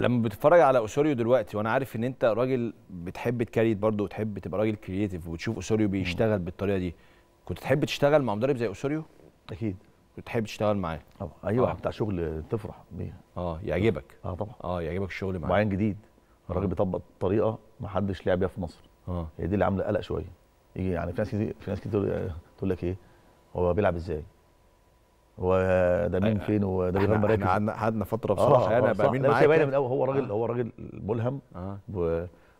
لما بتتفرج على اوسوريو دلوقتي وانا عارف ان انت راجل بتحب تكريت برضه وتحب تبقى راجل كرييتيف وتشوف اوسوريو بيشتغل بالطريقه دي كنت تحب تشتغل مع مدرب زي اوسوريو اكيد كنت تحب تشتغل معاه طبعا ايوه آه. بتاع شغل تفرح بيه اه يعجبك اه طبعا اه يعجبك الشغل معاه معين جديد الراجل آه. بيطبق طريقه ما حدش لعب بيها في مصر اه هي دي اللي عامله قلق شويه يجي يعني في ناس كتير في ناس كتير تقول لك ايه هو بيلعب ازاي وده مين فين وده بيغير مراكز احنا قعدنا قعدنا فتره آه، بصراحه آه انا بقى مين معاك من الاول هو راجل آه. هو راجل ملهم آه.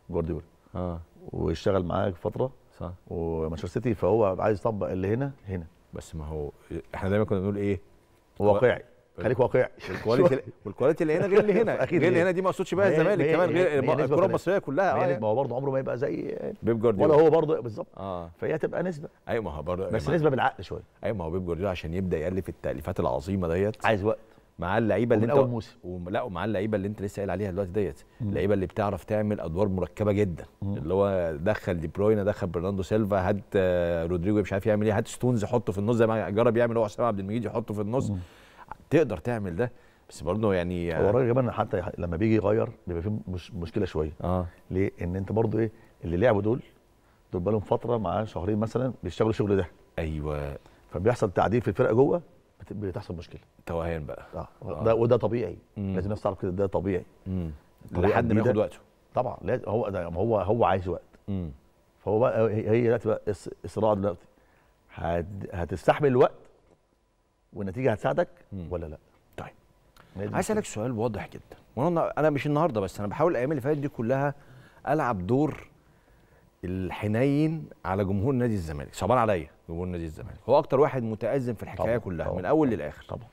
بجوارديولا اه واشتغل معاه فتره صح ومانشستر سيتي فهو عايز يطبق اللي هنا هنا بس ما هو احنا دايما كنا بنقول ايه واقعي خليك واقعي الكواليتي والكواليتي اللي هنا غير اللي هنا غير اللي هنا دي ما اقصدش بقى الزمالك كمان غير الكره المصريه كلها اه ما هو برضه عمره ما يبقى زي بيب جوارديولا ولا هو برضه بالظبط اه فهي تبقى نسبه ايوه ما هو برضه بس أيوة، نسبه بالعقل شويه ايوه ما هو بيب جوارديولا عشان يبدا يالف التاليفات العظيمه ديت عايز وقت مع اللعيبه اللي انت اول موسم لا ومع اللعيبه اللي انت لسه قايل عليها دلوقتي ديت اللعيبه اللي بتعرف تعمل ادوار مركبه جدا اللي هو دخل دي بروينا دخل برناردو سيلفا هات آه، رودريجو مش عارف يعمل ايه هات ستونز حطه في النص زي ما جرب يعمل هو حسام عبد المجيد يحطه في النص تقدر تعمل ده بس برضه يعني هو الراجل كمان حتى لما بيجي يغير بيبقى في مش مشكله شويه اه ليه؟ ان انت برضه ايه اللي لعبوا دول دول بقالهم فتره معاه شهرين مثلا بيشتغلوا الشغل ده ايوه فبيحصل تعديل في الفرقه جوه بتحصل مشكله توهان بقى آه. آه. ده وده طبيعي مم. لازم الناس تعرف كده ده طبيعي امم لحد ما ياخد وقته طبعا لازم هو ده هو هو عايز وقت امم فهو بقى هي دلوقتي بقى الصراع دلوقتي هتستحمل الوقت والنتيجه هتساعدك ولا لا طيب عايز اسالك سؤال واضح جدا وانا انا مش النهارده بس انا بحاول الايام اللي فاتت دي كلها العب دور الحنين على جمهور نادي الزمالك صعبان عليا جمهور نادي الزمالك هو اكتر واحد متازم في الحكايه طبعًا كلها طبعًا من الاول للاخر طبعا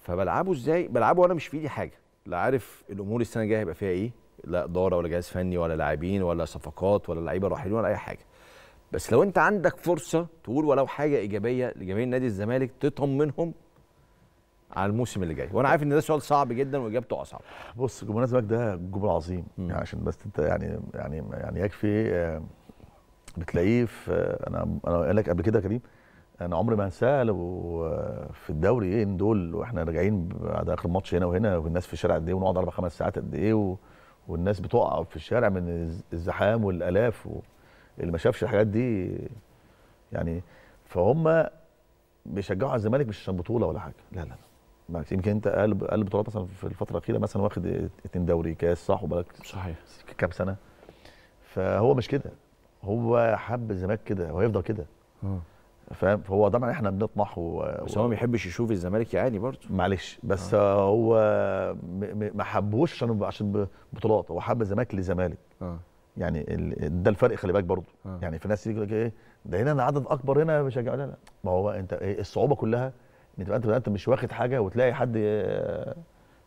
فبلعبه ازاي بلعبه وانا مش في ايدي حاجه لا عارف الامور السنه الجايه هيبقى فيها ايه لا اداره ولا جهاز فني ولا لاعبين ولا صفقات ولا لعيبه رايحين ولا اي حاجه بس لو انت عندك فرصه تقول ولو حاجه ايجابيه لجماهير نادي الزمالك تطمنهم على الموسم اللي جاي وانا عارف ان ده سؤال صعب جدا واجابته اصعب بص جمهور الزمالك ده جمهور عظيم يعني عشان بس انت يعني يعني يعني يكفي آه، بتلاقيه في آه، انا انا قايل لك قبل كده يا كريم انا عمري ما انساه آه، في الدوري ايه ان دول واحنا راجعين بعد اخر ماتش هنا وهنا والناس في الشارع قد ايه ونقعد اربع خمس ساعات قد ايه والناس بتقع في الشارع من الزحام والالاف و... اللي ما شافش الحاجات دي يعني فهم بيشجعوا على الزمالك مش عشان بطوله ولا حاجه لا لا لا يمكن انت اقل اقل بطولات مثلا في الفتره الاخيره مثلا واخد اتنين دوري كاس صح وبالك صحيح كام سنه فهو مش كده هو حب الزمالك كده وهيفضل كده آه. فاهم فهو طبعا احنا بنطمح و... بس هو ما بيحبش يشوف الزمالك يعاني برضه معلش بس آه. هو ما حبوش عشان عشان بطولات هو حب الزمالك لزمالك آه. يعني ده الفرق خلي بالك برضه آه. يعني في ناس يقول لك ايه ده هنا انا عدد اكبر هنا بشجع لا لا ما هو انت إيه الصعوبه كلها ان تبقى انت انت مش واخد حاجه وتلاقي حد آه،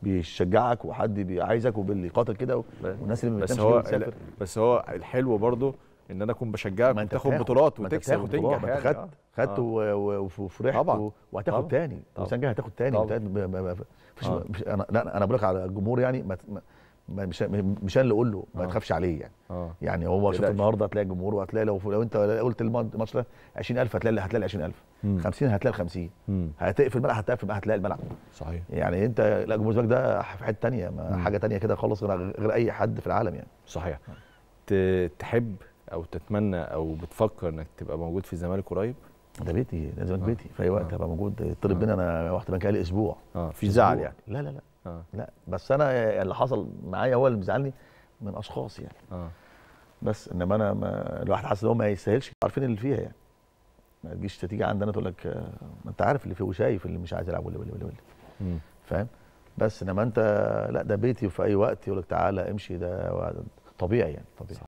بيشجعك وحد بيعايزك وبيقاتل كده والناس اللي بس هو بس هو الحلو برضه ان انا اكون بشجعك وتاخد بطولات وتكسب وتنجح ما انت يعني. خدت آه. خدت آه. وفرحت طبعا وهتاخد تاني وسنجح هتاخد تاني طبعا انا لا انا بقول لك على الجمهور يعني مش مش انا اللي اقول له ما آه. تخافش عليه يعني آه. يعني هو شوف النهارده هتلاقي الجمهور وهتلاقي لو لو انت قلت الماتش ده 20000 هتلاقي هتلاقي 20000 50 هتلاقي 50 هتقفل الملعب هتقفل هتلاقي الملعب صحيح يعني انت لا جمهور الزمالك ده في حته ثانيه حاجه ثانيه كده خالص غير, غير اي حد في العالم يعني صحيح تحب او تتمنى او بتفكر انك تبقى موجود في الزمالك قريب؟ ده بيتي ده زمالك آه. بيتي في اي وقت آه. هبقى آه. موجود طلب آه. مني انا رحت بنك اسبوع اه في زعل يعني لا لا لا آه. لا بس انا اللي حصل معايا هو اللي مزعلني من اشخاص يعني آه. بس انما انا ما الواحد حاسس ان هو ما يستاهلش عارفين اللي فيها يعني ما تجيش تيجي عندنا تقول لك ما انت عارف اللي فيه وشايف اللي مش عايز يلعب واللي واللي واللي فاهم بس انما انت لا ده بيتي وفي اي وقت يقول لك تعالى امشي ده طبيعي يعني طبيعي صح.